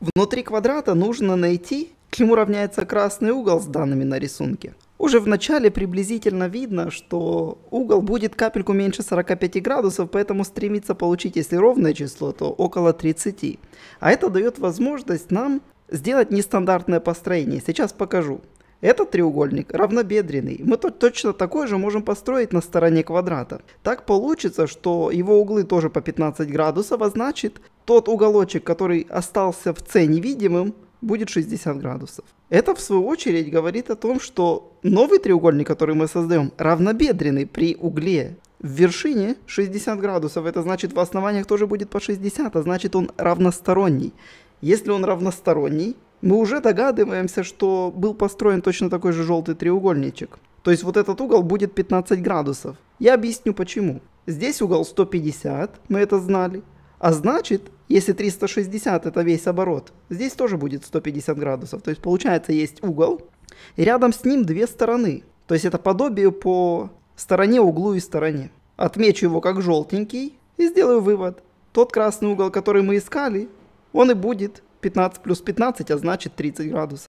Внутри квадрата нужно найти, к чему равняется красный угол с данными на рисунке. Уже в начале приблизительно видно, что угол будет капельку меньше 45 градусов, поэтому стремится получить, если ровное число, то около 30. А это дает возможность нам сделать нестандартное построение. Сейчас покажу. Этот треугольник равнобедренный. Мы точно такой же можем построить на стороне квадрата. Так получится, что его углы тоже по 15 градусов, а значит тот уголочек, который остался в С невидимым, будет 60 градусов. Это, в свою очередь, говорит о том, что новый треугольник, который мы создаем, равнобедренный при угле в вершине 60 градусов. Это значит, в основаниях тоже будет по 60, а значит, он равносторонний. Если он равносторонний, мы уже догадываемся, что был построен точно такой же желтый треугольничек. То есть вот этот угол будет 15 градусов. Я объясню почему. Здесь угол 150, мы это знали. А значит, если 360 это весь оборот, здесь тоже будет 150 градусов. То есть получается есть угол, и рядом с ним две стороны. То есть это подобие по стороне, углу и стороне. Отмечу его как желтенький и сделаю вывод. Тот красный угол, который мы искали, он и будет 15 плюс 15, а значит 30 градусов.